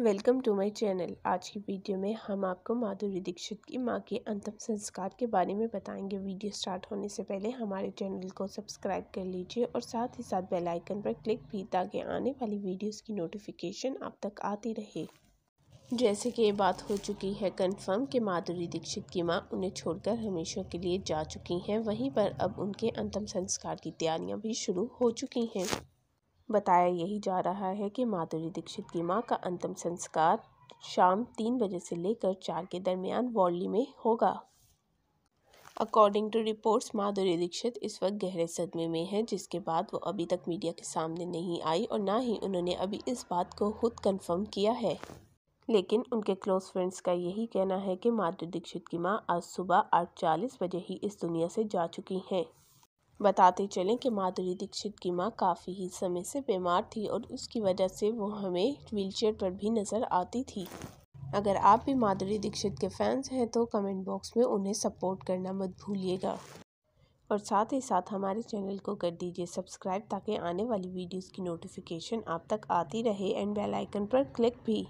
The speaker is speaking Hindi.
वेलकम टू माय चैनल आज की वीडियो में हम आपको माधुरी दीक्षित की मां के अंतिम संस्कार के बारे में बताएंगे वीडियो स्टार्ट होने से पहले हमारे चैनल को सब्सक्राइब कर लीजिए और साथ ही साथ बेल आइकन पर क्लिक भी ताकि आने वाली वीडियोस की नोटिफिकेशन आप तक आती रहे जैसे कि ये बात हो चुकी है कंफर्म कि माधुरी दीक्षित की मां उन्हें छोड़कर हमेशा के लिए जा चुकी हैं वहीं पर अब उनके अंतिम संस्कार की तैयारियाँ भी शुरू हो चुकी हैं बताया यही जा रहा है कि माधुरी दीक्षित की मां का अंतिम संस्कार शाम तीन बजे से लेकर चार के दरमियान वॉली में होगा according to reports Madhuri Dixit इस वक्त गहरे सदमे में हैं जिसके बाद वो अभी तक मीडिया के सामने नहीं आई और ना ही उन्होंने अभी इस बात को खुद कंफर्म किया है लेकिन उनके क्लोज फ्रेंड्स का यही कहना है कि माधुरी दीक्षित की मां आज सुबह आठ चालीस बजे ही इस दुनिया से जा चुकी हैं बताते चलें कि माधुरी दीक्षित की मां काफ़ी ही समय से बीमार थी और उसकी वजह से वो हमें व्हीलचेयर पर भी नज़र आती थी अगर आप भी माधुरी दीक्षित के फैंस हैं तो कमेंट बॉक्स में उन्हें सपोर्ट करना मत भूलिएगा और साथ ही साथ हमारे चैनल को कर दीजिए सब्सक्राइब ताकि आने वाली वीडियोस की नोटिफिकेशन आप तक आती रहे एंड बेल आइकन पर क्लिक भी